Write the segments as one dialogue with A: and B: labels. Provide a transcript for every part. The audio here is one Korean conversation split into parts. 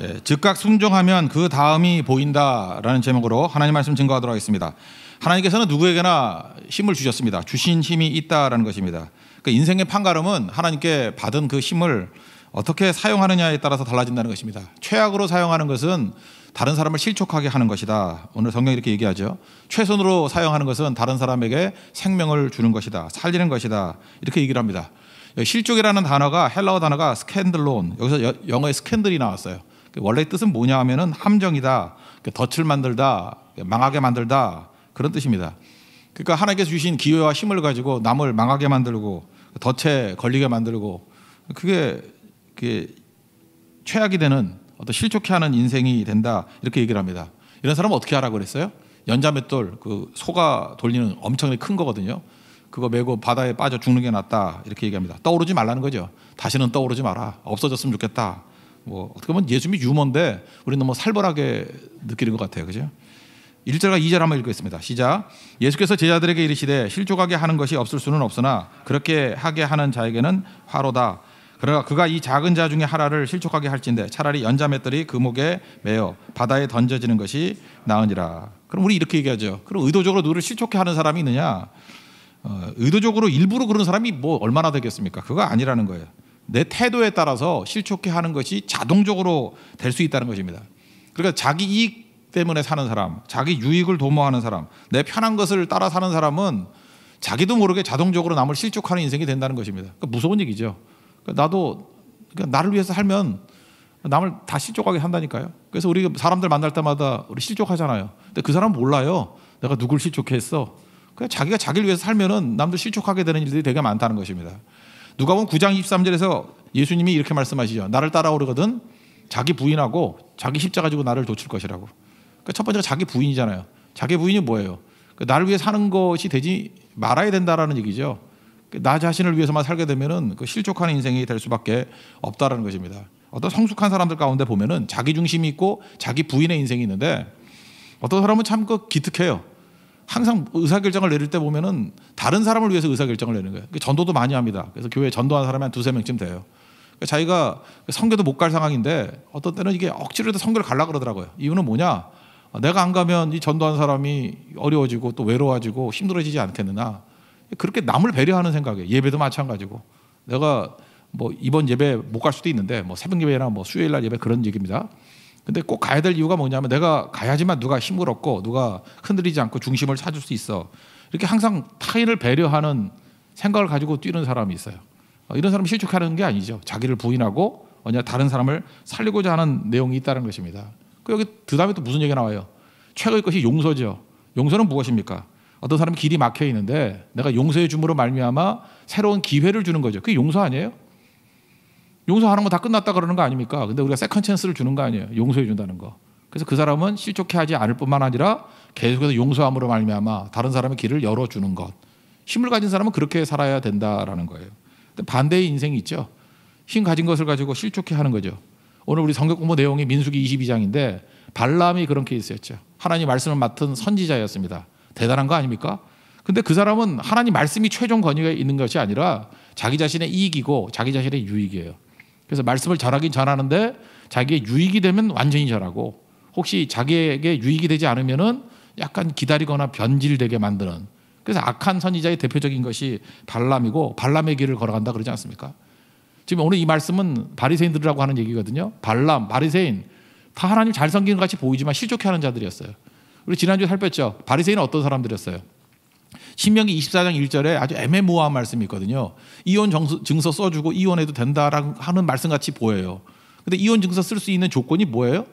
A: 예, 즉각 순종하면 그 다음이 보인다라는 제목으로 하나님 말씀 증거하도록 하겠습니다. 하나님께서는 누구에게나 힘을 주셨습니다. 주신 힘이 있다라는 것입니다. 그 인생의 판가름은 하나님께 받은 그 힘을 어떻게 사용하느냐에 따라서 달라진다는 것입니다. 최악으로 사용하는 것은 다른 사람을 실족하게 하는 것이다. 오늘 성경이 이렇게 얘기하죠. 최선으로 사용하는 것은 다른 사람에게 생명을 주는 것이다. 살리는 것이다. 이렇게 얘기를 합니다. 실족이라는 단어가 헬라어 단어가 스캔들론 여기서 영어의 스캔들이 나왔어요. 원래 뜻은 뭐냐 하면은 함정이다, 그러니까 덫을 만들다, 망하게 만들다 그런 뜻입니다. 그러니까 하나님께서 주신 기회와 힘을 가지고 남을 망하게 만들고 덫에 걸리게 만들고 그게, 그 최악이 되는 어떤 실족해 하는 인생이 된다 이렇게 얘기를 합니다. 이런 사람은 어떻게 하라고 그랬어요? 연자맷돌 그 소가 돌리는 엄청나게 큰 거거든요. 그거 메고 바다에 빠져 죽는 게 낫다 이렇게 얘기합니다. 떠오르지 말라는 거죠. 다시는 떠오르지 마라. 없어졌으면 좋겠다. 뭐 어떻게 보면 예수님이 유머인데 우리는 너무 뭐 살벌하게 느끼는 것 같아요. 그죠? 1절과 2절 한번 읽겠습니다. 시작. 예수께서 제자들에게 이르시되 실족하게 하는 것이 없을 수는 없으나 그렇게 하게 하는 자에게는 화로다. 그러나 그가 이 작은 자 중에 하나를 실족하게 할진데 차라리 연자맷들이 그 목에 매어 바다에 던져지는 것이 나으니라. 그럼 우리 이렇게 얘기하죠. 그럼 의도적으로 누를 실족해 하는 사람이 있느냐? 어, 의도적으로 일부러 그런 사람이 뭐 얼마나 되겠습니까? 그거 아니라는 거예요. 내 태도에 따라서 실족해 하는 것이 자동적으로 될 수 있다는 것입니다. 그러니까 자기 이익 때문에 사는 사람, 자기 유익을 도모하는 사람, 내 편한 것을 따라 사는 사람은 자기도 모르게 자동적으로 남을 실족하는 인생이 된다는 것입니다. 그러니까 무서운 얘기죠. 그러니까 나도 그러니까 나를 위해서 살면 남을 다 실족하게 한다니까요. 그래서 우리 사람들 만날 때마다 우리 실족하잖아요. 근데 그 사람 몰라요. 내가 누굴 실족했어. 그냥 자기가 자기를 위해서 살면은 남들 실족하게 되는 일들이 되게 많다는 것입니다. 누가 보면 9장 23절에서 예수님이 이렇게 말씀하시죠. 나를 따라오르거든 자기 부인하고 자기 십자 가지고 나를 도출 것이라고. 그러니까 첫 번째가 자기 부인이잖아요. 자기 부인이 뭐예요? 그러니까 나를 위해 사는 것이 되지 말아야 된다라는 얘기죠. 그러니까 나 자신을 위해서만 살게 되면은 그실족하 인생이 될 수밖에 없다라는 것입니다. 어떤 성숙한 사람들 가운데 보면은 자기 중심이 있고 자기 부인의 인생이 있는데 어떤 사람은 참 그 기특해요. 항상 의사결정을 내릴 때 보면은 다른 사람을 위해서 의사결정을 내는 거예요. 그러니까 전도도 많이 합니다. 그래서 교회 전도한 사람이 한 두세 명쯤 돼요. 그러니까 자기가 성교도 못 갈 상황인데 어떤 때는 이게 억지로라도 성교를 갈라 그러더라고요. 이유는 뭐냐? 내가 안 가면 이 전도한 사람이 어려워지고 또 외로워지고 힘들어지지 않겠느냐. 그렇게 남을 배려하는 생각에 예배도 마찬가지고 내가 뭐 이번 예배 못 갈 수도 있는데 뭐 새벽 예배나 뭐 수요일 날 예배 그런 얘기입니다. 근데 꼭 가야 될 이유가 뭐냐면 내가 가야지만 누가 힘을 얻고 누가 흔들리지 않고 중심을 찾을 수 있어. 이렇게 항상 타인을 배려하는 생각을 가지고 뛰는 사람이 있어요. 어, 이런 사람 실축하는 게 아니죠. 자기를 부인하고 뭐냐 다른 사람을 살리고자 하는 내용이 있다는 것입니다. 그 여기 그 다음에 또 무슨 얘기 나와요? 최고의 것이 용서죠. 용서는 무엇입니까? 어떤 사람이 길이 막혀 있는데 내가 용서해 줌으로 말미암아 새로운 기회를 주는 거죠. 그게 용서 아니에요? 용서하는 거 다 끝났다 그러는 거 아닙니까? 근데 우리가 세컨 찬스를 주는 거 아니에요. 용서해 준다는 거. 그래서 그 사람은 실족해 하지 않을 뿐만 아니라 계속해서 용서함으로 말미암아 다른 사람의 길을 열어 주는 것. 힘을 가진 사람은 그렇게 살아야 된다라는 거예요. 근데 반대의 인생이 있죠. 힘 가진 것을 가지고 실족해 하는 거죠. 오늘 우리 성경 공부 내용이 민수기 22장인데 발람이 그런 케이스였죠. 하나님 말씀을 맡은 선지자였습니다. 대단한 거 아닙니까? 근데 그 사람은 하나님 말씀이 최종 권위가 있는 것이 아니라 자기 자신의 이익이고 자기 자신의 유익이에요. 그래서 말씀을 전하긴 전하는데 자기의 유익이 되면 완전히 전하고 혹시 자기에게 유익이 되지 않으면은 약간 기다리거나 변질되게 만드는 그래서 악한 선지자의 대표적인 것이 발람이고 발람의 길을 걸어간다 그러지 않습니까? 지금 오늘 이 말씀은 바리새인들이라고 하는 얘기거든요. 발람, 바리새인 다 하나님 잘 섬기는 것 같이 보이지만 실족해 하는 자들이었어요. 우리 지난주에 살폈죠. 바리새인은 어떤 사람들이었어요? 신명기 24장 1절에 아주 애매모호한 말씀이 있거든요. 이혼 증서 써주고 이혼해도 된다라고 하는 말씀같이 보여요. 근데 이혼 증서 쓸 수 있는 조건이 뭐예요?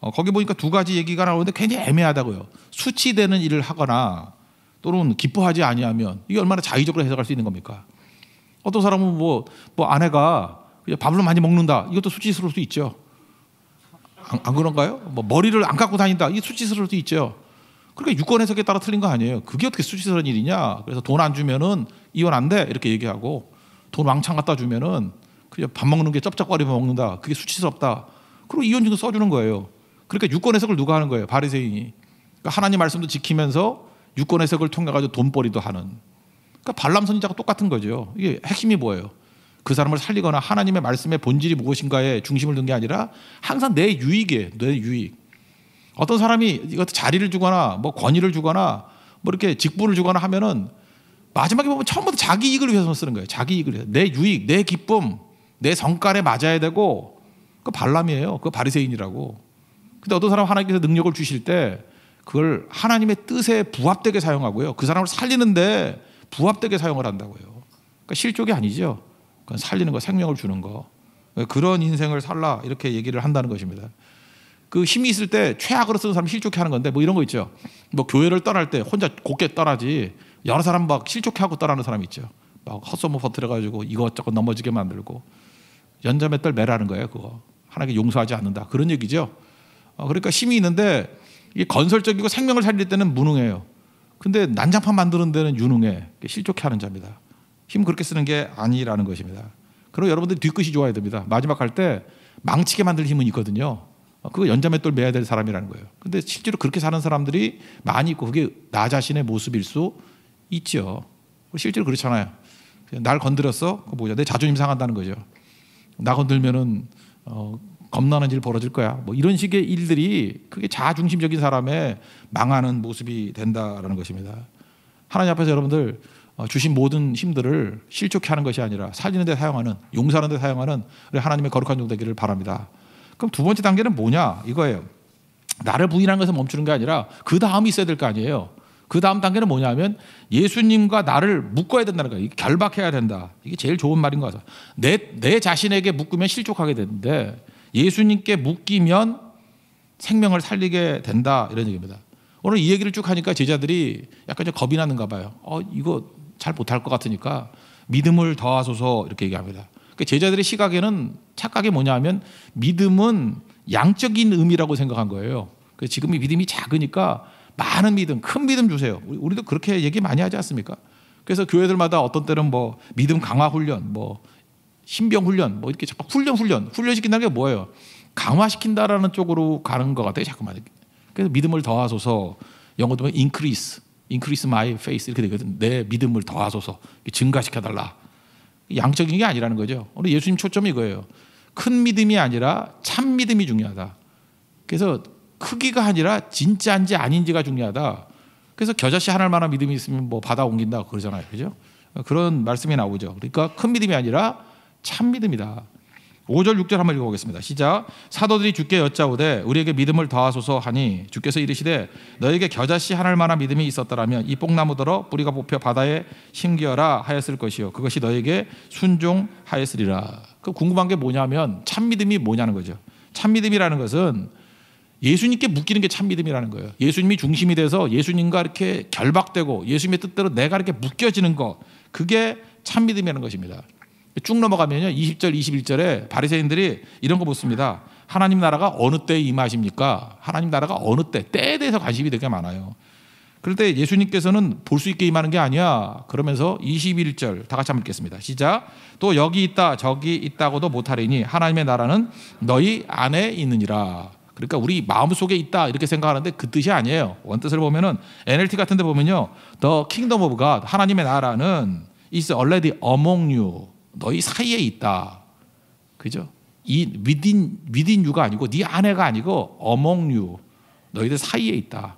A: 어, 거기 보니까 두 가지 얘기가 나오는데 굉장히 애매하다고요. 수치되는 일을 하거나 또는 기뻐하지 아니하면 이게 얼마나 자의적으로 해석할 수 있는 겁니까? 어떤 사람은 뭐, 뭐 아내가 밥을 많이 먹는다 이것도 수치스러울 수 있죠. 안, 안 그런가요? 뭐 머리를 안 깎고 다닌다 이게 수치스러울 수 있죠. 그러니까 유권 해석에 따라 틀린 거 아니에요. 그게 어떻게 수치스러운 일이냐. 그래서 돈 안 주면은 이혼 안 돼. 이렇게 얘기하고 돈 왕창 갖다 주면은 그냥 밥 먹는 게 쩝쩝거리며 먹는다. 그게 수치스럽다. 그리고 이혼 증거 써주는 거예요. 그러니까 유권 해석을 누가 하는 거예요? 바리새인이. 그러니까 하나님 말씀도 지키면서 유권 해석을 통해 가지고 돈벌이도 하는. 그러니까 발람 선지자가 똑같은 거죠. 이게 핵심이 뭐예요? 그 사람을 살리거나 하나님의 말씀의 본질이 무엇인가에 중심을 둔 게 아니라 항상 내 유익에 이요내 유익 어떤 사람이 이것 자리를 주거나 뭐 권위를 주거나 뭐 이렇게 직분을 주거나 하면은 마지막에 보면 처음부터 자기 이익을 위해서 쓰는 거예요. 자기 이익을 위해서. 내 유익, 내 기쁨, 내 성깔에 맞아야 되고 그 발람이에요. 그 바리새인이라고. 근데 어떤 사람 하나님께서 능력을 주실 때 그걸 하나님의 뜻에 부합되게 사용하고요. 그 사람을 살리는데 부합되게 사용을 한다고요. 그러니까 실족이 아니죠. 그건 살리는 거, 생명을 주는 거. 그러니까 그런 인생을 살라 이렇게 얘기를 한다는 것입니다. 그 힘이 있을 때 최악으로 쓰는 사람 실족해 하는 건데 뭐 이런 거 있죠. 뭐 교회를 떠날 때 혼자 곱게 떠나지 여러 사람 막 실족해 하고 떠나는 사람 있죠. 막 헛소문 퍼뜨려가지고 이것저것 넘어지게 만들고 연자맷돌 매라는 거예요. 그거 하나님 용서하지 않는다 그런 얘기죠. 어, 그러니까 힘이 있는데 이게 건설적이고 생명을 살릴 때는 무능해요. 근데 난장판 만드는 데는 유능해 실족해 하는 자입니다. 힘 그렇게 쓰는 게 아니라는 것입니다. 그리고 여러분들 뒤끝이 좋아야 됩니다. 마지막 할 때 망치게 만들 힘은 있거든요. 어, 그 연자맷돌 매야 될 사람이라는 거예요. 근데 실제로 그렇게 사는 사람들이 많이 있고 그게 나 자신의 모습일 수 있죠. 실제로 그렇잖아요. 날 건드렸어? 그 뭐냐? 내 자존심 상한다는 거죠. 나 건들면은 어, 겁나는 일 벌어질 거야. 뭐 이런 식의 일들이 그게 자중심적인 사람의 망하는 모습이 된다라는 것입니다. 하나님 앞에서 여러분들 어, 주신 모든 힘들을 실족케 하는 것이 아니라 살리는 데 사용하는 용서하는 데 사용하는 하나님의 거룩한 종 되기를 바랍니다. 그럼 두 번째 단계는 뭐냐? 이거예요. 나를 부인하는 것에 멈추는 게 아니라 그 다음이 있어야 될 거 아니에요. 그 다음 단계는 뭐냐면 예수님과 나를 묶어야 된다는 거예요. 결박해야 된다. 이게 제일 좋은 말인 것 같아요. 내, 내 자신에게 묶으면 실족하게 되는데 예수님께 묶이면 생명을 살리게 된다. 이런 얘기입니다. 오늘 이 얘기를 쭉 하니까 제자들이 약간 좀 겁이 나는가 봐요. 어, 이거 잘 못할 것 같으니까 믿음을 더하소서 이렇게 얘기합니다. 그러니까 제자들의 시각에는 착각이 뭐냐면 믿음은 양적인 의미라고 생각한 거예요. 그래서 지금 믿음이 작으니까 많은 믿음, 큰 믿음 주세요. 우리도 그렇게 얘기 많이 하지 않습니까? 그래서 교회들마다 어떤 때는 뭐 믿음 강화 훈련, 뭐 신병 훈련, 뭐 이렇게 자꾸 훈련 훈련, 훈련 시킨다는 게 뭐예요? 강화시킨다라는 쪽으로 가는 것 같아요. 자꾸만. 그래서 믿음을 더하소서. 영어도 보면 increase, increase my faith 이렇게 되거든. 내 믿음을 더하소서. 증가시켜 달라. 양적인 게 아니라는 거죠. 오늘 예수님 초점이 이거예요. 큰 믿음이 아니라 참 믿음이 중요하다. 그래서 크기가 아니라 진짜인지 아닌지가 중요하다. 그래서 겨자씨 하나만한 믿음이 있으면 뭐 받아 옮긴다 그러잖아요. 그죠? 그런 말씀이 나오죠. 그러니까 큰 믿음이 아니라 참 믿음이다. 5절 6절 한번 읽어보겠습니다. 시작. 사도들이 주께 여짜오되 우리에게 믿음을 더하소서 하니 주께서 이르시되 너에게 겨자씨 하늘 만한 믿음이 있었더라면 이 뽕나무더러 뿌리가 뽑혀 바다에 심기라 하였을 것이요 그것이 너에게 순종하였으리라. 그 궁금한 게 뭐냐면 참 믿음이 뭐냐는 거죠. 참 믿음이라는 것은 예수님께 묶이는 게 참 믿음이라는 거예요. 예수님이 중심이 돼서 예수님과 이렇게 결박되고 예수님의 뜻대로 내가 이렇게 묶여지는 거 그게 참 믿음이라는 것입니다. 쭉 넘어가면요. 20절, 21절에 바리새인들이 이런 거 묻습니다. 하나님 나라가 어느 때 임하십니까? 하나님 나라가 어느 때, 때에 대해서 관심이 되게 많아요. 그럴 때 예수님께서는 볼 수 있게 임하는 게 아니야. 그러면서 21절 다 같이 한번 읽겠습니다. 시작. 또 여기 있다 저기 있다고도 못하리니 하나님의 나라는 너희 안에 있느니라. 그러니까 우리 마음 속에 있다 이렇게 생각하는데 그 뜻이 아니에요. 원뜻을 보면은 NLT 같은데 보면요, The Kingdom of God 하나님의 나라는 is already among you. 너희 사이에 있다. 그죠? 이 w i t h i 가 아니고 네 아내가 아니고 a m o 너희들 사이에 있다.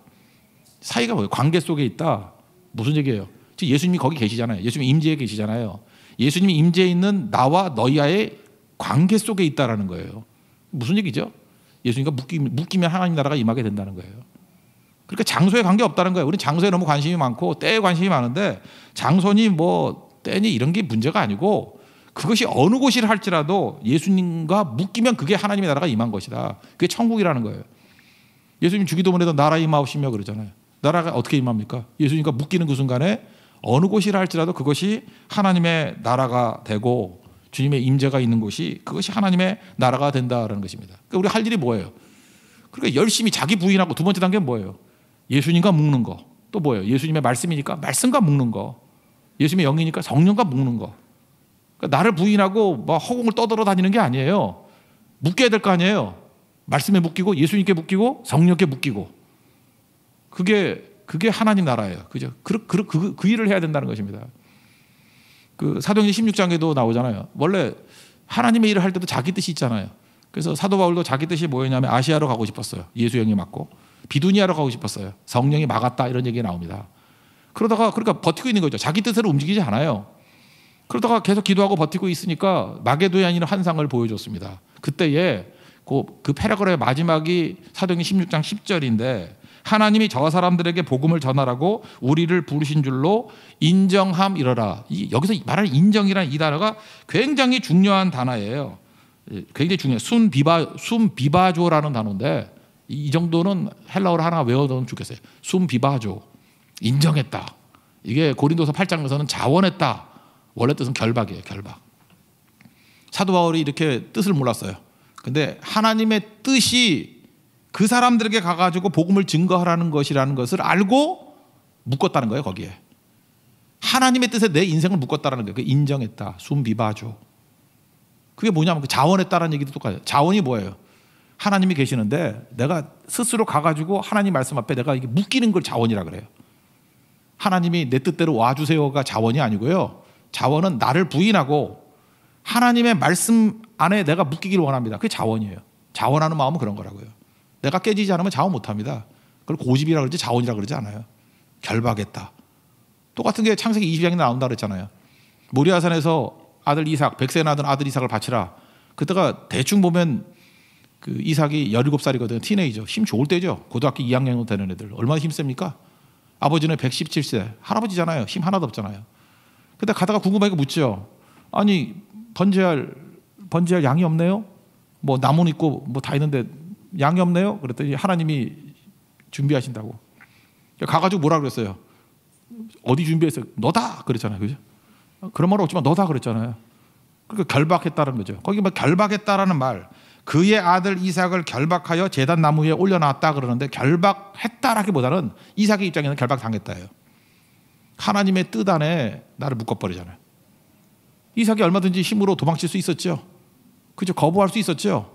A: 사이가 뭐예요? 관계 속에 있다. 무슨 얘기예요? 예수님이 거기 계시잖아요. 예수님 임재에 계시잖아요. 예수님이 임재에 있는 나와 너희와의 관계 속에 있다라는 거예요. 무슨 얘기죠? 예수님과 묶이면, 하나님 나라가 임하게 된다는 거예요. 그러니까 장소에 관계 없다는 거예요. 우리 장소에 너무 관심이 많고 때에 관심이 많은데 장소니 뭐 때니 이런 게 문제가 아니고 그것이 어느 곳이라 할지라도 예수님과 묶이면 그게 하나님의 나라가 임한 것이다. 그게 천국이라는 거예요. 예수님 주기도문에도 나라 임하옵시며 그러잖아요. 나라가 어떻게 임합니까? 예수님과 묶이는 그 순간에 어느 곳이라 할지라도 그것이 하나님의 나라가 되고 주님의 임재가 있는 곳이 그것이 하나님의 나라가 된다라는 것입니다. 그러니까 우리 할 일이 뭐예요? 그러니까 열심히 자기 부인하고 두 번째 단계는 뭐예요? 예수님과 묶는 거. 또 뭐예요? 예수님의 말씀이니까 말씀과 묶는 거. 예수님의 영이니까 성령과 묶는 거. 그러니까 나를 부인하고 막 뭐 허공을 떠돌아 다니는 게 아니에요. 묶여야 될 거 아니에요. 말씀에 묶이고 예수님께 묶이고 성령께 묶이고 그게 그게 하나님 나라예요. 그죠? 그, 그, 그, 그 일을 해야 된다는 것입니다. 그 사도행전 16장에도 나오잖아요. 원래 하나님의 일을 할 때도 자기 뜻이 있잖아요. 그래서 사도 바울도 자기 뜻이 뭐였냐면 아시아로 가고 싶었어요. 예수 형이 맞고 비두니아로 가고 싶었어요. 성령이 막았다 이런 얘기 가 나옵니다. 그러다가 그러니까 버티고 있는 거죠. 자기 뜻으로 움직이지 않아요. 그러다가 계속 기도하고 버티고 있으니까 마게도에 아니라 환상을 보여줬습니다. 그때에 그, 그 패러그램의 마지막이 사도행 16장 10절인데 하나님이 저 사람들에게 복음을 전하라고 우리를 부르신 줄로 인정함 이러라. 이, 여기서 말하인정이라이 단어가 굉장히 중요한 단어예요. 예, 굉장히 중요해. 순 비바 순 비바조라는 단어인데 이, 이 정도는 헬라어를 하나 외워놓면 좋겠어요. 순 비바조 인정했다. 이게 고린도서 8장에서는 자원했다. 원래 뜻은 결박이에요, 결박. 사도 바울이 이렇게 뜻을 몰랐어요. 근데 하나님의 뜻이 그 사람들에게 가가지고 복음을 증거하라는 것이라는 것을 알고 묶었다는 거예요, 거기에. 하나님의 뜻에 내 인생을 묶었다라는 거예요. 그 인정했다. 숨비바죠. 그게 뭐냐면 그자원했다라 얘기도 똑같아요. 자원이 뭐예요? 하나님이 계시는데 내가 스스로 가가지고 하나님 말씀 앞에 내가 이게 묶이는 걸 자원이라 그래요. 하나님이 내 뜻대로 와주세요가 자원이 아니고요. 자원은 나를 부인하고 하나님의 말씀 안에 내가 묶이기를 원합니다. 그게 자원이에요. 자원하는 마음은 그런 거라고요. 내가 깨지지 않으면 자원 못 합니다. 그걸 고집이라 그러지 자원이라 그러지 않아요. 결박했다. 똑같은 게 창세기 20장에 나온다 그랬잖아요. 모리아산에서 아들 이삭, 백세 나은 아들 이삭을 바치라. 그때가 대충 보면 그 이삭이 17살이거든요. 티네이저. 힘 좋을 때죠. 고등학교 2학년 되는 애들. 얼마나 힘셉니까? 아버지는 117세. 할아버지잖아요. 힘 하나도 없잖아요. 그데 가다가 궁금하게 묻죠. 아니 번제할 번제할 양이 없네요. 뭐 나무 있고 뭐 다 있는데 양이 없네요. 그랬더니 하나님이 준비하신다고. 가가지고 뭐라 그랬어요? 어디 준비했어요? 너다 그랬잖아요, 그죠? 그런 말 없지만 너다 그랬잖아요. 그러니까 결박했다는 거죠. 거기 뭐 결박했다라는 말, 그의 아들 이삭을 결박하여 제단 나무 위에 올려놨다 그러는데 결박했다라기보다는 이삭의 입장에는 결박당했다예요. 하나님의 뜻 안에 나를 묶어버리잖아요. 이삭이 얼마든지 힘으로 도망칠 수 있었죠. 그죠? 거부할 수 있었죠.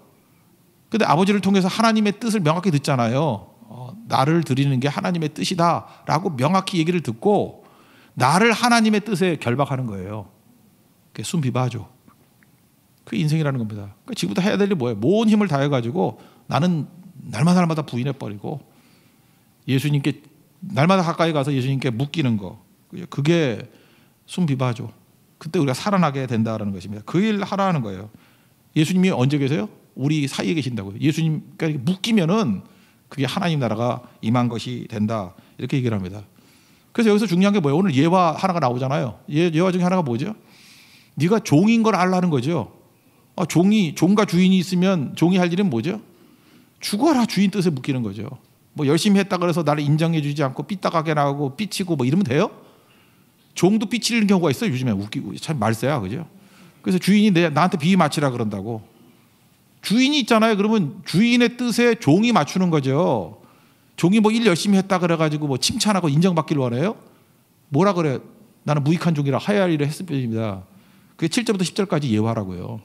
A: 근데 아버지를 통해서 하나님의 뜻을 명확히 듣잖아요. 어, 나를 드리는 게 하나님의 뜻이다. 라고 명확히 얘기를 듣고 나를 하나님의 뜻에 결박하는 거예요. 그게 순비바죠. 그 인생이라는 겁니다. 그러니까 지금부터 해야 될일 뭐예요? 모든 힘을 다해가지고 나는 날마다 날마다 부인해버리고 예수님께 날마다 가까이 가서 예수님께 묶이는 거 그게 순비바죠. 그때 우리가 살아나게 된다라는 것입니다. 그 일 하라는 거예요. 예수님이 언제 계세요? 우리 사이에 계신다고요. 예수님과 그러니까 묶이면은 그게 하나님 나라가 임한 것이 된다. 이렇게 얘기를 합니다. 그래서 여기서 중요한 게 뭐예요? 오늘 예화 하나가 나오잖아요. 예, 예화 중에 하나가 뭐죠? 네가 종인 걸 알라는 거죠. 아, 종이 종과 주인이 있으면 종이 할 일은 뭐죠? 죽어라 주인 뜻에 묶이는 거죠. 뭐 열심히 했다 그래서 나를 인정해 주지 않고 삐딱하게 나오고 삐치고 뭐 이러면 돼요? 종도 삐치는 경우가 있어요. 요즘에 웃기고 참 말세야. 그죠? 그래서 주인이 내, 나한테 비위 맞추라 그런다고. 주인이 있잖아요. 그러면 주인의 뜻에 종이 맞추는 거죠. 종이 뭐 일 열심히 했다 그래가지고 뭐 칭찬하고 인정받기를 원해요? 뭐라 그래? 나는 무익한 종이라 하야 할 일을 했을 뿐입니다. 그게 7절부터 10절까지 예화라고요.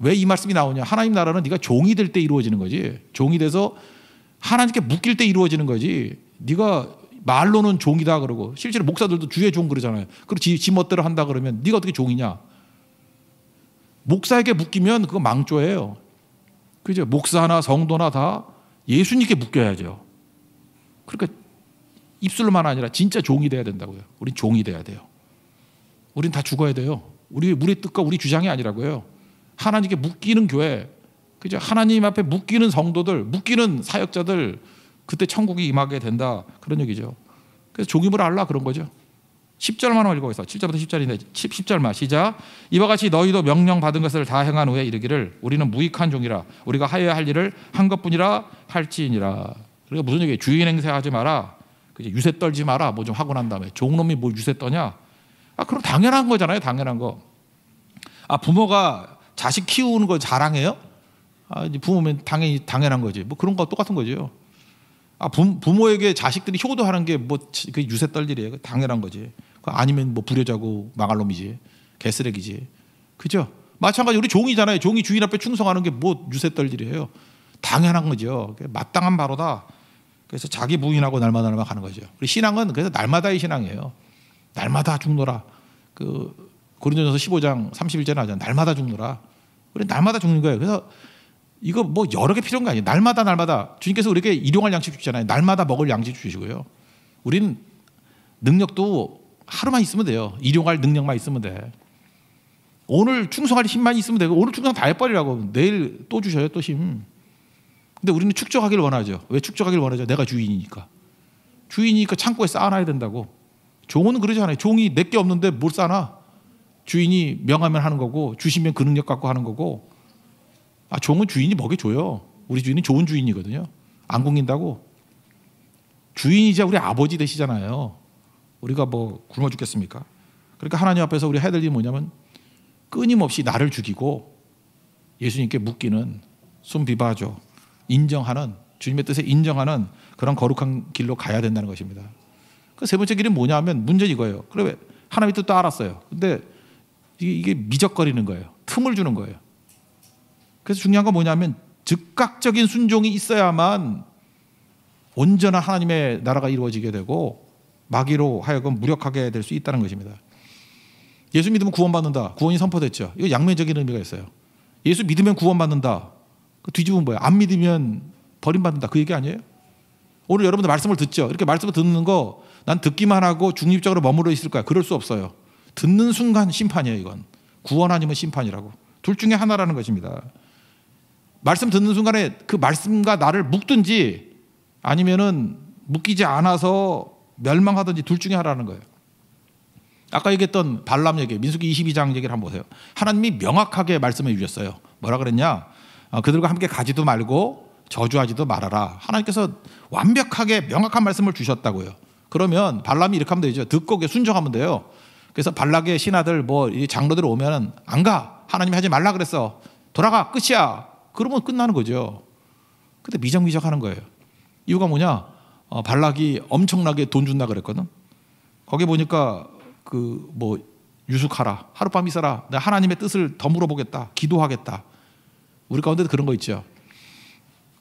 A: 왜 이 말씀이 나오냐? 하나님 나라는 네가 종이 될 때 이루어지는 거지. 종이 돼서 하나님께 묶일 때 이루어지는 거지. 네가 말로는 종이다 그러고 실제로 목사들도 주의 종 그러잖아요. 그리고 지, 지 멋대로 한다 그러면 네가 어떻게 종이냐? 목사에게 묶이면 그거 망조예요. 그죠? 목사나 성도나 다 예수님께 묶여야죠. 그러니까 입술로만 아니라 진짜 종이 돼야 된다고요. 우린 종이 돼야 돼요. 우린 다 죽어야 돼요. 우리 우리 뜻과 우리 주장이 아니라고요. 하나님께 묶이는 교회, 그죠? 하나님 앞에 묶이는 성도들, 묶이는 사역자들, 그때 천국이 임하게 된다. 그런 얘기죠. 그래서 종임을 알라 그런 거죠. 10절만 읽어보겠습니 7절부터 10절인데 10, 절만 시작 이와 같이 너희도 명령받은 것을 다 행한 후에 이르기를 우리는 무익한 종이라 우리가 하여야 할 일을 한 것뿐이라 할지니라 그러니까 무슨 얘기예요? 주인 행세하지 마라 그지 유세 떨지 마라 뭐 좀 하고 난 다음에 종놈이 뭐 유세 떠냐 아 그럼 당연한 거잖아요 당연한 거아 부모가 자식 키우는 걸 자랑해요? 아 부모면 당연히 당연한 거지 뭐 그런 거 똑같은 거죠 아, 부, 모에게 자식들이 효도하는 게 뭐 그 유세 떨 일이에요. 그 당연한 거지. 그 아니면 뭐 부려자고 망할 놈이지. 개쓰레기지. 그죠? 마찬가지 우리 종이잖아요. 종이 주인 앞에 충성하는 게 뭐 유세 떨 일이에요. 당연한 거죠. 마땅한 바로다. 그래서 자기 부인하고 날마다 날마다 가는 거죠. 우리 신앙은 그래서 날마다의 신앙이에요. 날마다 죽노라. 그 고린도전서 15장 31절에 나오잖아요. 날마다 죽노라. 우리 날마다 죽는 거예요. 그래서 이거 뭐 여러 개 필요한 거 아니에요. 날마다 날마다 주님께서 우리에게 일용할 양식 주잖아요 날마다 먹을 양식 주시고요. 우리는 능력도 하루만 있으면 돼요. 일용할 능력만 있으면 돼. 오늘 충성할 힘만 있으면 되고 오늘 충성 다 해버리라고 내일 또 주셔요 또 힘. 근데 우리는 축적하길 원하죠. 왜 축적하길 원하죠? 내가 주인이니까. 주인이니까 창고에 쌓아놔야 된다고. 종은 그러지 않아요. 종이 내 게 없는데 뭘 쌓아? 주인이 명하면 하는 거고 주시면 그 능력 갖고 하는 거고 아, 종은 주인이 먹여줘요. 우리 주인은 좋은 주인이거든요. 안 굶긴다고. 주인이자 우리 아버지 되시잖아요. 우리가 뭐 굶어 죽겠습니까? 그러니까 하나님 앞에서 우리 해야 될 일이 뭐냐면 끊임없이 나를 죽이고 예수님께 묻기는 숨 비바죠. 인정하는 주님의 뜻에 인정하는 그런 거룩한 길로 가야 된다는 것입니다. 그 세 번째 길이 뭐냐면 문제 이거예요. 그래 하나님이 뜻도 알았어요. 근데 이게 미적거리는 거예요. 틈을 주는 거예요. 그래서 중요한 건 뭐냐면 즉각적인 순종이 있어야만 온전한 하나님의 나라가 이루어지게 되고 마귀로 하여금 무력하게 될 수 있다는 것입니다. 예수 믿으면 구원받는다. 구원이 선포됐죠. 이거 양면적인 의미가 있어요. 예수 믿으면 구원받는다. 그 뒤집은 뭐야? 안 믿으면 버림받는다. 그 얘기 아니에요? 오늘 여러분들 말씀을 듣죠. 이렇게 말씀을 듣는 거 난 듣기만 하고 중립적으로 머물러 있을 거야. 그럴 수 없어요. 듣는 순간 심판이에요, 이건. 구원 아니면 심판이라고. 둘 중에 하나라는 것입니다. 말씀 듣는 순간에 그 말씀과 나를 묶든지 아니면은 묶이지 않아서 멸망하든지 둘 중에 하라는 거예요. 아까 얘기했던 발람 얘기, 민수기 22장 얘기를 한번 보세요. 하나님이 명확하게 말씀해 주셨어요. 뭐라 그랬냐? 어, 그들과 함께 가지도 말고 저주하지도 말아라. 하나님께서 완벽하게 명확한 말씀을 주셨다고요. 그러면 발람이 이렇게 하면 되죠. 듣고 순종하면 돼요. 그래서 발락의 신하들 뭐 장로들 오면 안 가. 하나님이 하지 말라 그랬어. 돌아가. 끝이야. 그러면 끝나는 거죠. 근데 미적미적 하는 거예요. 이유가 뭐냐? 어, 발락이 엄청나게 돈 준다 그랬거든. 거기 보니까 그 뭐 유숙하라, 하룻밤 있어라, 내가 하나님의 뜻을 더 물어보겠다, 기도하겠다. 우리 가운데도 그런 거 있죠.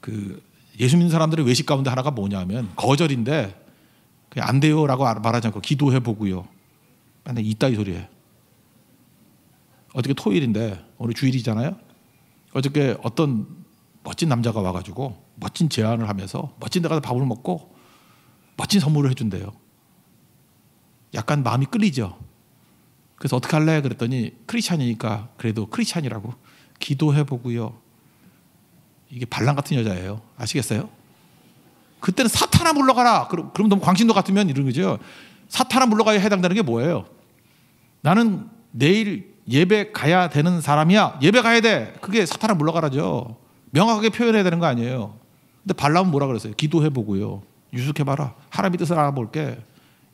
A: 그 예수 믿는 사람들의 외식 가운데 하나가 뭐냐면 거절인데 그냥 안 돼요라고 아, 말하지 않고 기도해 보고요. 맨날 이따위 소리해. 어떻게 토요일인데 오늘 주일이잖아요. 어저께 어떤 멋진 남자가 와가지고 멋진 제안을 하면서 멋진 데 가서 밥을 먹고 멋진 선물을 해준대요. 약간 마음이 끌리죠. 그래서 어떻게 할래? 그랬더니 크리스찬이니까 그래도 크리스찬이라고 기도해보고요. 이게 반란 같은 여자예요. 아시겠어요? 그때는 사탄아 물러가라. 그럼, 그럼 너무 광신도 같으면 이런 거죠. 사탄아 물러가야 해당되는 게 뭐예요? 나는 내일 예배 가야 되는 사람이야. 예배 가야 돼. 그게 사탄을 물러가라죠. 명확하게 표현해야 되는 거 아니에요. 근데 발람은 뭐라 그랬어요? 기도해 보고요. 유숙해 봐라. 하나님의 뜻을 알아볼게.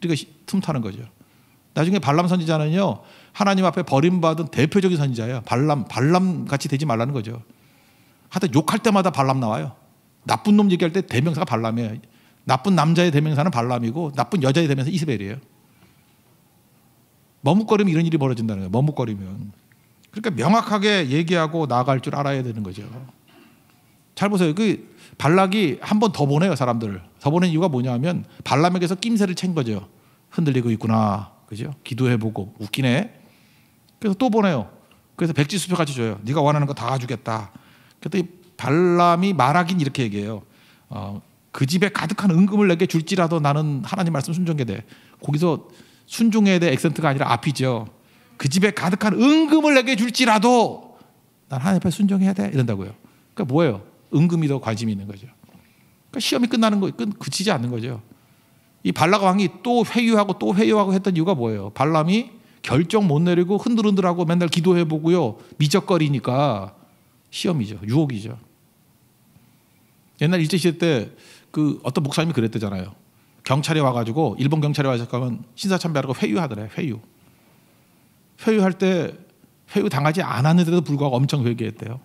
A: 그러니까 틈타는 거죠. 나중에 발람 선지자는요. 하나님 앞에 버림받은 대표적인 선지자예요. 발람 발람 같이 되지 말라는 거죠. 하여튼 욕할 때마다 발람 나와요. 나쁜 놈 얘기할 때 대명사가 발람이에요. 나쁜 남자의 대명사는 발람이고 나쁜 여자의 대명사 이스벨이에요. 머뭇거리면 이런 일이 벌어진다는 거예요. 머뭇거리면. 그러니까 명확하게 얘기하고 나갈 줄 알아야 되는 거죠. 잘 보세요. 그 발락이 한 번 더 보내요, 사람들을. 더 보낸 이유가 뭐냐면 하 발람에게서 낌새를 챈 거죠. 흔들리고 있구나. 그죠? 기도해 보고 웃기네. 그래서 또 보내요. 그래서 백지 수표 같이 줘요. 네가 원하는 거 다 주겠다. 그랬더니 발람이 말하긴 이렇게 얘기해요. 어, 그 집에 가득한 은금을 내게 줄지라도 나는 하나님 말씀 순종게 돼. 거기서 순종해야 돼 액센트가 아니라 앞이죠. 그 집에 가득한 은금을 내게 줄지라도 난 하나님 앞에 순종해야 돼 이런다고요. 그러니까 뭐예요? 은금이 더 관심이 있는 거죠. 그러니까 시험이 끝나는 거, 끝 그치지 않는 거죠. 이 발락 왕이 또 회유하고 또 회유하고 했던 이유가 뭐예요? 발람이 결정 못 내리고 흔들흔들하고 맨날 기도해 보고요 미적거리니까 시험이죠, 유혹이죠. 옛날 일제시대 때그 어떤 목사님이 그랬대잖아요. 경찰이 와가지고 일본 경찰이 와서 가면 신사참배하고 회유하더래 회유 회유할 때 회유 당하지 않았는데도 불구하고 엄청 회개했대요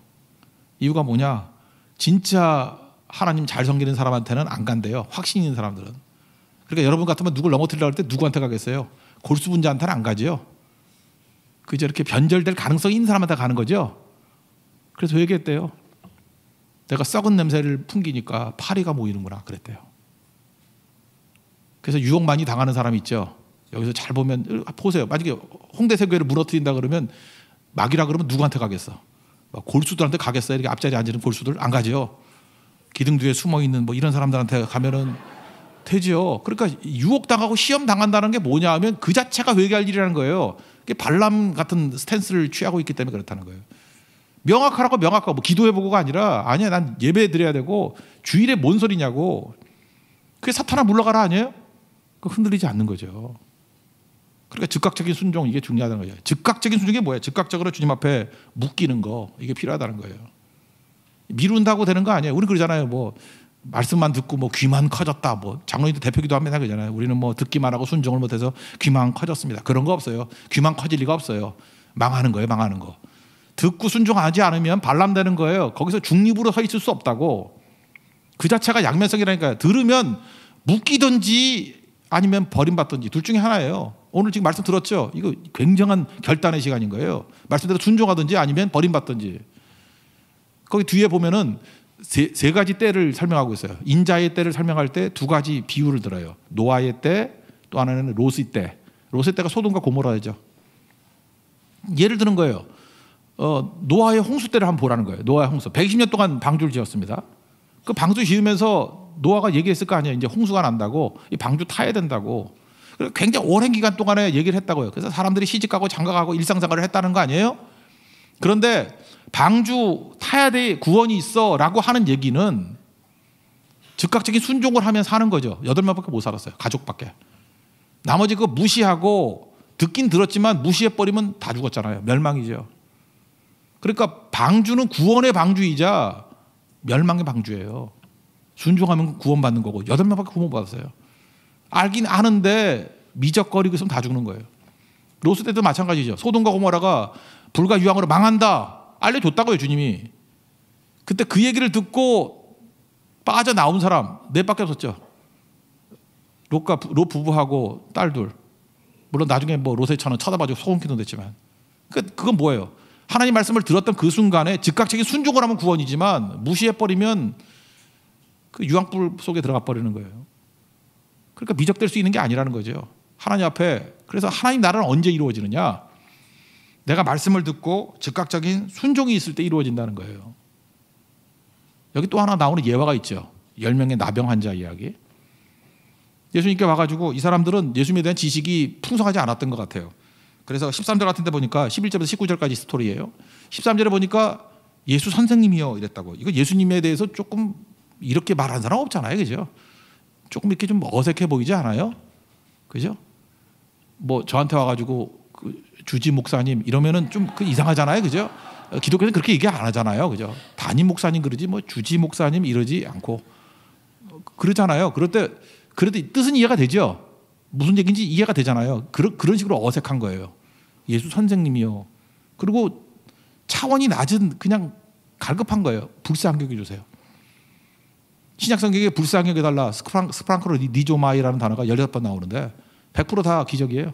A: 이유가 뭐냐 진짜 하나님 잘 섬기는 사람한테는 안 간대요 확신 있는 사람들은 그러니까 여러분 같으면 누굴 넘어뜨리려고 할 때 누구한테 가겠어요 골수분자한테는 안 가지요 그저 이렇게 변절될 가능성이 있는 사람한테 가는 거죠 그래서 회개했대요 내가 썩은 냄새를 풍기니까 파리가 모이는구나 그랬대요 그래서 유혹 많이 당하는 사람 있죠. 여기서 잘 보면 아, 보세요. 만약에 홍대 세교회를 무너뜨린다 그러면 막이라 그러면 누구한테 가겠어? 뭐 골수들한테 가겠어요. 이렇게 앞자리에 앉는 골수들 안 가죠. 기둥 뒤에 숨어 있는 뭐 이런 사람들한테 가면은 되죠 그러니까 유혹 당하고 시험 당한다는 게 뭐냐 하면 그 자체가 회개할 일이라는 거예요. 그게 발람 같은 스탠스를 취하고 있기 때문에 그렇다는 거예요. 명확하라고 명확하고 뭐 기도해 보고가 아니라 아니야 난 예배 드려야 되고 주일에 뭔 소리냐고. 그게 사탄아 물러가라 아니에요? 그 흔들리지 않는 거죠. 그러니까 즉각적인 순종 이게 중요하다는 거예요. 즉각적인 순종이 뭐예요? 즉각적으로 주님 앞에 묶이는 거 이게 필요하다는 거예요. 미룬다고 되는 거 아니에요. 우리 그러잖아요. 뭐 말씀만 듣고 뭐 귀만 커졌다. 뭐 장로님도 대표기도 합니다. 그러잖아요. 우리는 뭐 듣기만 하고 순종을 못해서 귀만 커졌습니다. 그런 거 없어요. 귀만 커질 리가 없어요. 망하는 거예요. 망하는 거. 듣고 순종하지 않으면 반람되는 거예요. 거기서 중립으로 서 있을 수 없다고. 그 자체가 양면성이라니까요. 들으면 묶이든지 아니면 버림받든지 둘 중에 하나예요. 오늘 지금 말씀 들었죠? 이거 굉장한 결단의 시간인 거예요. 말씀대로 순종하든지 아니면 버림받든지. 거기 뒤에 보면은 세, 세 가지 때를 설명하고 있어요. 인자의 때를 설명할 때 두 가지 비유를 들어요. 노아의 때, 또 하나는 로스의 때. 로스의 때가 소돔과 고모라죠. 예를 드는 거예요. 어, 노아의 홍수 때를 한번 보라는 거예요. 노아의 홍수. 120년 동안 방주를 지었습니다. 그 방주 지으면서 노아가 얘기했을 거 아니에요. 이제 홍수가 난다고 이 방주 타야 된다고. 그리고 굉장히 오랜 기간 동안에 얘기를 했다고요. 그래서 사람들이 시집가고 장가가고 일상생활을 했다는 거 아니에요? 그런데 방주 타야 돼 구원이 있어라고 하는 얘기는 즉각적인 순종을 하면 사는 거죠. 여덟 명밖에 못 살았어요. 가족밖에. 나머지 그 무시하고 듣긴 들었지만 무시해 버리면 다 죽었잖아요. 멸망이죠. 그러니까 방주는 구원의 방주이자 멸망의 방주예요. 순종하면 구원받는 거고 여덟 명밖에 구원받았어요. 알긴 아는데 미적거리고 있으면 다 죽는 거예요. 로스 때도 마찬가지죠. 소돔과 고모라가 불과 유황으로 망한다. 알려줬다고요, 주님이. 그때 그 얘기를 듣고 빠져나온 사람 넷밖에 네 없었죠. 롯과 롯 부부하고 딸 둘. 물론 나중에 뭐 롯의 차는 쳐다봐주고 소금 기도 됐지만. 그, 그건 뭐예요? 하나님 말씀을 들었던 그 순간에 즉각적인 순종을 하면 구원이지만 무시해버리면 그 유황불 속에 들어가 버리는 거예요. 그러니까 미적될 수 있는 게 아니라는 거죠. 하나님 앞에 그래서 하나님 나라는 언제 이루어지느냐? 내가 말씀을 듣고 즉각적인 순종이 있을 때 이루어진다는 거예요. 여기 또 하나 나오는 예화가 있죠. 열명의 나병 환자 이야기. 예수님께 와가지고 이 사람들은 예수님에 대한 지식이 풍성하지 않았던 것 같아요. 그래서 13절 같은 데 보니까 11절에서 19절까지 스토리예요. 13절에 보니까 예수 선생님이요 이랬다고. 이거 예수님에 대해서 조금 이렇게 말한 사람 없잖아요. 그죠? 조금 이렇게 좀 어색해 보이지 않아요? 그죠? 뭐 저한테 와 가지고 그 주지 목사님 이러면은 좀그 이상하잖아요. 그죠? 어, 기독교는 그렇게 얘기 안 하잖아요. 그죠? 담임 목사님 그러지 뭐 주지 목사님 이러지 않고 어, 그러잖아요. 그럴 때 그래도 뜻은 이해가 되죠. 무슨 얘기인지 이해가 되잖아요. 그런 그런 식으로 어색한 거예요. 예수 선생님이요. 그리고 차원이 낮은 그냥 갈급한 거예요. 불쌍하게 주세요. 신약 성경에 불쌍하게 달라 스프랑, 스프랑크로 니조마이라는 단어가 16번 나오는데 100%다 기적이에요.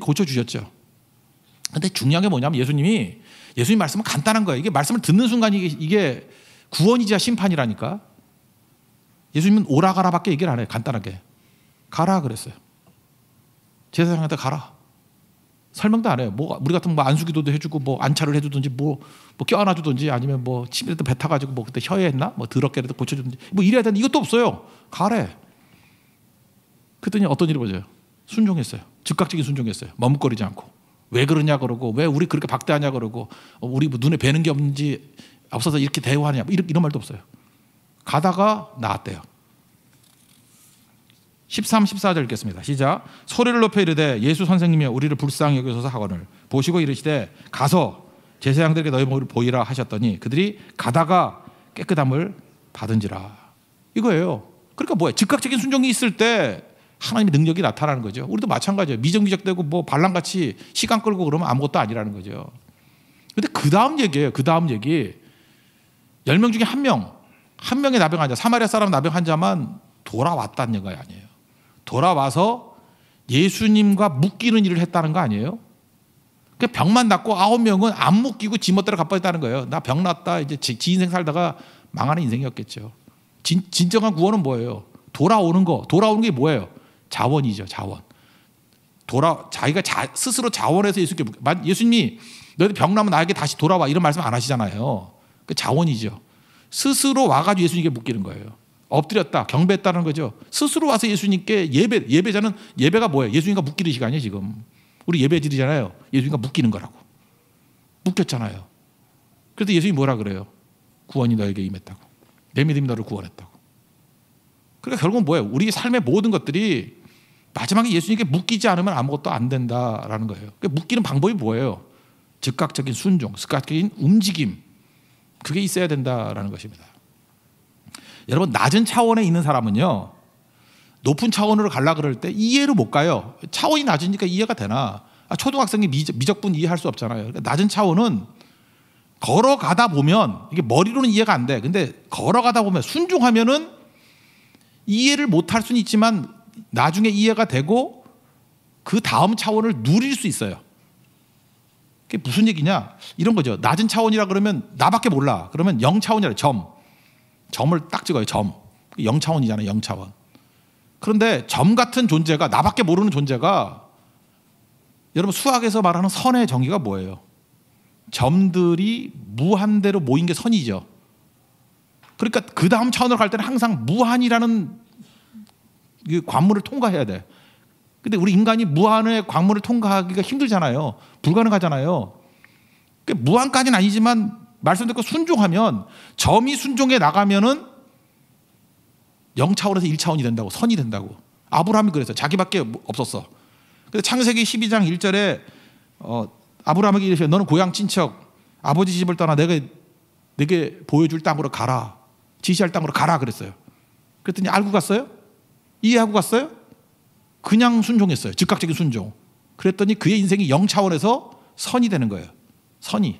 A: 고쳐 주셨죠. 근데 중요한 게 뭐냐면 예수님이 예수님 말씀은 간단한 거예요. 이게 말씀을 듣는 순간 이게, 이게 구원이자 심판이라니까. 예수님은 오라가라밖에 얘기를 안 해요. 간단하게. 가라 그랬어요. 제사장한테 가라. 설명도 안 해요. 뭐 우리 같은 뭐 안수기도도 해주고 뭐 안차를 해주든지 뭐뭐 뭐 껴안아주든지 아니면 뭐 침에다 뱉어가지고 뭐 그때 혀에했나 뭐 더럽게라도 고쳐주든지 뭐 이래야 되는 이것도 없어요. 가래. 그랬더니 어떤 일이 벌어져요? 순종했어요. 즉각적인 순종했어요. 머뭇거리지 않고 왜 그러냐 그러고 왜 우리 그렇게 박대하냐 그러고 어, 우리 뭐 눈에 뵈는 게 없는지 없어서 이렇게 대우하냐 뭐 이런, 이런 말도 없어요. 가다가 나왔대요. 13, 14절 읽겠습니다. 시작. 소리를 높여 이르되 예수 선생님이 우리를 불쌍히 여기소서 하거늘 보시고 이르시되 가서 제사장들에게 너희 몸을 보이라 하셨더니 그들이 가다가 깨끗함을 받은지라. 이거예요. 그러니까 뭐요 즉각적인 순종이 있을 때 하나님의 능력이 나타나는 거죠. 우리도 마찬가지예요. 미정기적되고 뭐 반란같이 시간 끌고 그러면 아무것도 아니라는 거죠. 근데 그 다음 얘기예요. 그 다음 얘기. 10명 중에 한 명, 한 명의 나병 환자, 사마리아 사람 나병 환자만 돌아왔다는 얘기 아니에요. 돌아와서 예수님과 묶이는 일을 했다는 거 아니에요? 그 병만 낫고 아홉 명은 안 묶이고 지멋대로 갚아졌다는 거예요. 나 병 났다. 이제 지, 지, 인생 살다가 망하는 인생이었겠죠. 진, 진정한 구원은 뭐예요? 돌아오는 거. 돌아오는 게 뭐예요? 자원이죠. 자원. 돌아 자기가 자, 스스로 자원해서 예수께 예수님이 너희병 나면 나에게 다시 돌아와 이런 말씀 안 하시잖아요. 그 자원이죠. 스스로 와가지고 예수님께 묶이는 거예요. 엎드렸다. 경배했다는 거죠. 스스로 와서 예수님께 예배, 예배자는 예배가 뭐예요? 예수님과 묶이는 시간이에요, 지금. 우리 예배질이잖아요. 예수님과 묶이는 거라고. 묶였잖아요. 그래서 예수님이 뭐라 그래요? 구원이 너에게 임했다고. 내 믿음이 너를 구원했다고. 그러니까 결국은 뭐예요? 우리 삶의 모든 것들이 마지막에 예수님께 묶이지 않으면 아무것도 안 된다라는 거예요. 그러니까 묶이는 방법이 뭐예요? 즉각적인 순종, 즉각적인 움직임. 그게 있어야 된다라는 것입니다. 여러분 낮은 차원에 있는 사람은요. 높은 차원으로 갈라 그럴 때 이해를 못 가요. 차원이 낮으니까 이해가 되나? 아, 초등학생이 미적, 분 이해할 수 없잖아요. 그러니까 낮은 차원은 걸어가다 보면 이게 머리로는 이해가 안 돼. 근데 걸어가다 보면 순종하면은 이해를 못 할 수는 있지만 나중에 이해가 되고 그 다음 차원을 누릴 수 있어요. 그게 무슨 얘기냐? 이런 거죠. 낮은 차원이라 그러면 나밖에 몰라. 그러면 0차원이라 점. 점을 딱 찍어요. 점. 영차원이잖아요영차원 그런데 점 같은 존재가 나밖에 모르는 존재가 여러분 수학에서 말하는 선의 정의가 뭐예요? 점들이 무한대로 모인 게 선이죠. 그러니까 그 다음 차원으로 갈 때는 항상 무한이라는 관문을 통과해야 돼. 근데 우리 인간이 무한의 관문을 통과하기가 힘들잖아요. 불가능하잖아요. 그러니까 무한까지는 아니지만 말씀 듣고 순종하면 점이 순종해 나가면은 0차원에서 1차원이 된다고 선이 된다고 아브라함이 그래서 자기밖에 없었어 근데 창세기 12장 1절에 어, 아브라함에게 이르시되 너는 고향 친척 아버지 집을 떠나 내가 내게 보여줄 땅으로 가라 지시할 땅으로 가라 그랬어요 그랬더니 알고 갔어요? 이해하고 갔어요? 그냥 순종했어요 즉각적인 순종 그랬더니 그의 인생이 0차원에서 선이 되는 거예요 선이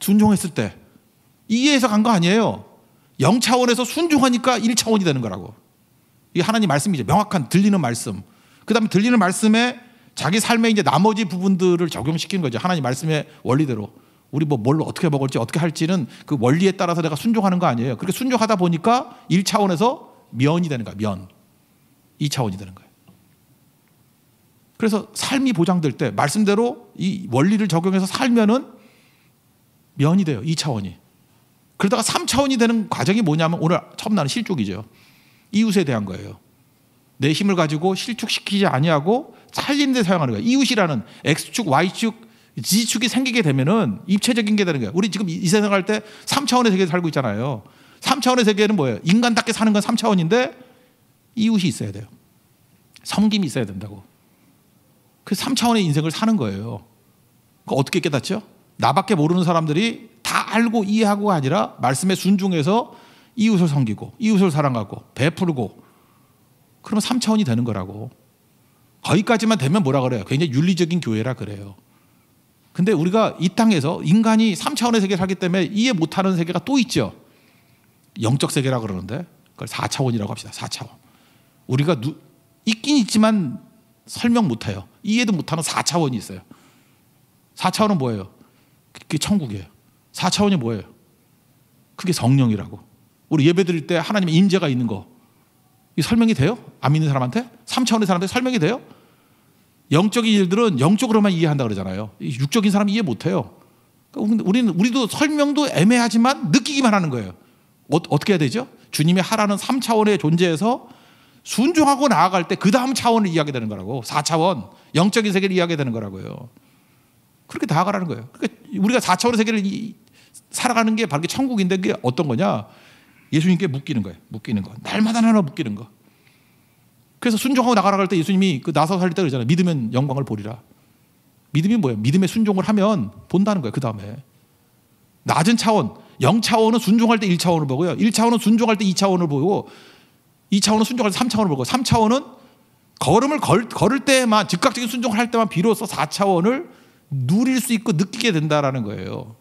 A: 순종했을 때 이해해서 간 거 아니에요. 영차원에서 순종하니까 1차원이 되는 거라고. 이 하나님 말씀이죠. 명확한 들리는 말씀. 그다음에 들리는 말씀에 자기 삶의 이제 나머지 부분들을 적용시킨 거죠. 하나님 말씀의 원리대로. 우리 뭐 뭘 어떻게 먹을지 어떻게 할지는 그 원리에 따라서 내가 순종하는 거 아니에요. 그렇게 순종하다 보니까 1차원에서 면이 되는 거야. 면. 2차원이 되는 거예요. 그래서 삶이 보장될 때 말씀대로 이 원리를 적용해서 살면은 면이 돼요. 2차원이. 그러다가 3차원이 되는 과정이 뭐냐면 오늘 처음 나는 실족이죠. 이웃에 대한 거예요. 내 힘을 가지고 실축시키지 아니하고 살리는 데 사용하는 거예요. 이웃이라는 X축, Y축, z 축이 생기게 되면은 입체적인 게 되는 거예요. 우리 지금 이 세상 할때 3차원의 세계에 살고 있잖아요. 3차원의 세계는 뭐예요? 인간답게 사는 건 3차원인데 이웃이 있어야 돼요. 섬김이 있어야 된다고. 그 3차원의 인생을 사는 거예요. 그 어떻게 깨닫죠? 나밖에 모르는 사람들이 다 알고 이해하고가 아니라 말씀에 순종해서 이웃을 섬기고 이웃을 사랑하고 베풀고 그러면 3차원이 되는 거라고. 거기까지만 되면 뭐라 그래요? 굉장히 윤리적인 교회라 그래요. 근데 우리가 이 땅에서 인간이 3차원의 세계를 살기 때문에 이해 못하는 세계가 또 있죠. 영적 세계라 그러는데 그걸 4차원이라고 합시다. 4차원. 우리가 누, 있긴 있지만 설명 못해요. 이해도 못하는 4차원이 있어요. 4차원은 뭐예요? 그게 천국이에요. 4차원이 뭐예요? 그게 성령이라고. 우리 예배 드릴 때 하나님의 임재가 있는 거. 이 설명이 돼요? 안 믿는 사람한테? 3차원의 사람한테 설명이 돼요? 영적인 일들은 영적으로만 이해한다 그러잖아요. 육적인 사람 이해 못 해요. 그러니까 우리는 우리도 설명도 애매하지만 느끼기만 하는 거예요. 어, 떻게 해야 되죠? 주님이 하라는 3차원의 존재에서 순종하고 나아갈 때 그 다음 차원을 이해하게 되는 거라고. 4차원, 영적인 세계를 이해하게 되는 거라고요. 그렇게 다아가라는 거예요. 그러니까 우리가 4차원의 세계를 이, 살아가는 게 바로 천국인데 그게 어떤 거냐? 예수님께 묶이는 거예요. 묶이는 거. 날마다 하나 묶이는 거. 그래서 순종하고 나가라 할때 예수님이 그 나서 살릴 때 그러잖아요. 믿으면 영광을 보리라. 믿음이 뭐예요? 믿음에 순종을 하면 본다는 거예요. 그 다음에. 낮은 차원, 0차원은 순종할 때 1차원을 보고요. 1차원은 순종할 때 2차원을 보고 2차원은 순종할 때 3차원을 보고 3차원은 걸음을 걸, 걸을 때만 즉각적인 순종을 할 때만 비로소 4차원을 누릴 수 있고 느끼게 된다라는 거예요.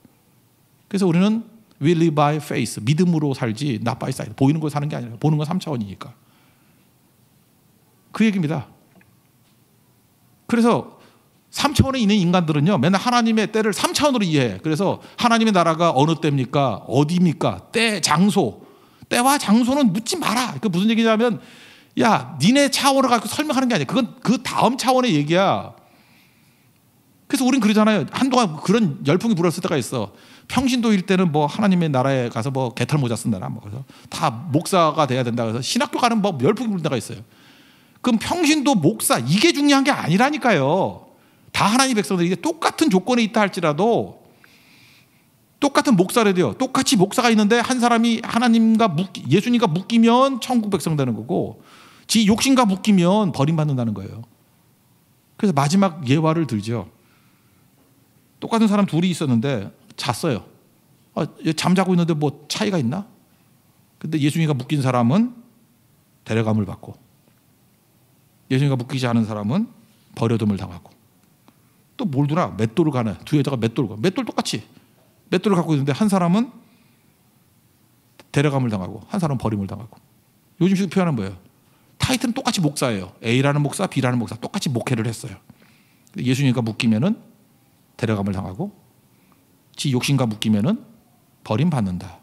A: 그래서 우리는 we live by faith, 믿음으로 살지 not by sight, 보이는 걸 사는 게 아니라 보는 건 3차원이니까. 그 얘기입니다. 그래서 3차원에 있는 인간들은요, 맨날 하나님의 때를 3차원으로 이해해. 그래서 하나님의 나라가 어느 때입니까? 어디입니까? 때, 장소. 때와 장소는 묻지 마라. 그 무슨 얘기냐면, 야, 니네 차원을 갖고 설명하는 게 아니야. 그건 그 다음 차원의 얘기야. 그래서 우린 그러잖아요. 한동안 그런 열풍이 불었을 때가 있어. 평신도일 때는 뭐 하나님의 나라에 가서 뭐 개털 모자 쓴다나 뭐 그래서 다 목사가 돼야 된다 그래서 신학교 가는 뭐 열풍이 불 때가 있어요. 그럼 평신도 목사 이게 중요한 게 아니라니까요. 다 하나님 백성들이 똑같은 조건에 있다 할지라도 똑같은 목사래도요. 똑같이 목사가 있는데 한 사람이 하나님과 묶 예수님과 묶이면 천국 백성 되는 거고 지 욕심과 묶이면 버림받는다는 거예요. 그래서 마지막 예화를 들죠. 똑같은 사람 둘이 있었는데 잤어요. 아, 잠자고 있는데 뭐 차이가 있나? 근데 예수님과 묶인 사람은 데려감을 받고 예수님과 묶이지 않은 사람은 버려둠을 당하고 또몰 두나 맷돌을 가네두 여자가 맷돌을 가 맷돌 똑같이 맷돌을 갖고 있는데 한 사람은 데려감을 당하고 한 사람은 버림을 당하고 요즘식 표현은 뭐예요? 타이틀은 똑같이 목사예요. A라는 목사, B라는 목사 똑같이 목회를 했어요. 예수님과 묶이면은 데려감을 당하고 지 욕심과 묶이면은 버림받는다.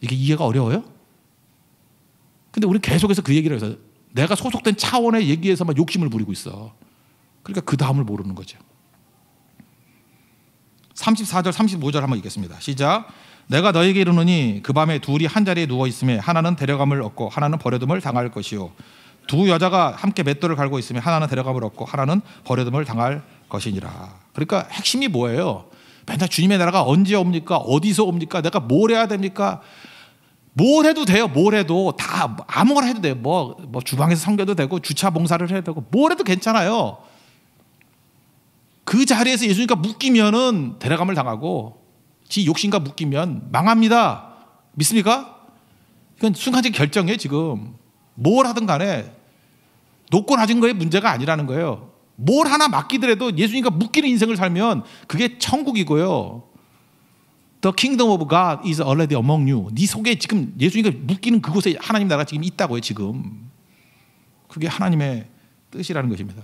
A: 이게 이해가 어려워요? 근데 우리 계속해서 그 얘기를 해서 내가 소속된 차원의 얘기에서만 욕심을 부리고 있어. 그러니까 그 다음을 모르는 거죠. 34절 35절 한번 읽겠습니다. 시작. 내가 너에게 이르노니 그 밤에 둘이 한 자리에 누워 있음에 하나는 데려감을 얻고 하나는 버려둠을 당할 것이요 두 여자가 함께 맷돌을 갈고 있음에 하나는 데려감을 얻고 하나는 버려둠을 당할 것이니라. 그러니까 핵심이 뭐예요? 맨날 주님의 나라가 언제 옵니까? 어디서 옵니까? 내가 뭘 해야 됩니까? 뭘 해도 돼요. 뭘 해도 다 아무거나 해도 돼요. 뭐, 뭐 주방에서 섬겨도 되고 주차 봉사를 해도 되고 뭘 해도 괜찮아요. 그 자리에서 예수님과 묶이면은 대려감을 당하고 지 욕심과 묶이면 망합니다. 믿습니까? 이건 순간적 결정이에요, 지금. 뭘 하든 간에 높고 낮은 거에 문제가 아니라는 거예요. 뭘 하나 맡기더라도 예수님과 묶이는 인생을 살면 그게 천국이고요. The kingdom of God is already among you. 네 속에 지금 예수님과 묶이는 그곳에 하나님 나라가 지금 있다고요, 지금. 그게 하나님의 뜻이라는 것입니다.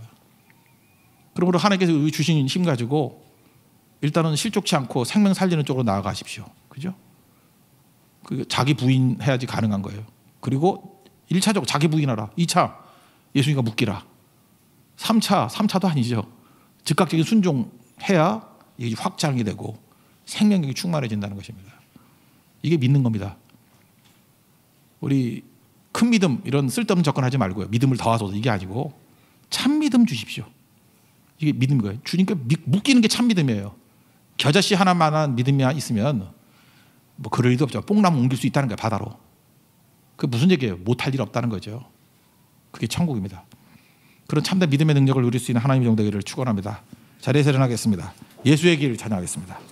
A: 그러므로 하나님께서 주신 힘 가지고 일단은 실족치 않고 생명 살리는 쪽으로 나아가십시오. 그죠? 그 자기 부인해야지 가능한 거예요. 그리고 1차적으로 자기 부인하라. 2차 예수님과 묶이라. 3차, 3차도 아니죠. 즉각적인 순종해야 이게 확장이 되고 생명력이 충만해진다는 것입니다. 이게 믿는 겁니다. 우리 큰 믿음 이런 쓸데없는 접근하지 말고요. 믿음을 더하소서 이게 아니고 참 믿음 주십시오. 이게 믿음 거예요. 주님께 묶이는 게 참 믿음이에요. 겨자씨 하나만한 믿음이 있으면 뭐 그럴 일도 없죠. 뽕나무 옮길 수 있다는 거예요. 바다로. 그 무슨 얘기예요? 못할 일 없다는 거죠. 그게 천국입니다. 그런 참된 믿음의 능력을 누릴 수 있는 하나님의 종 되기를 축원합니다. 자리에서 일어나겠습니다. 예수의 길을 찬양하겠습니다.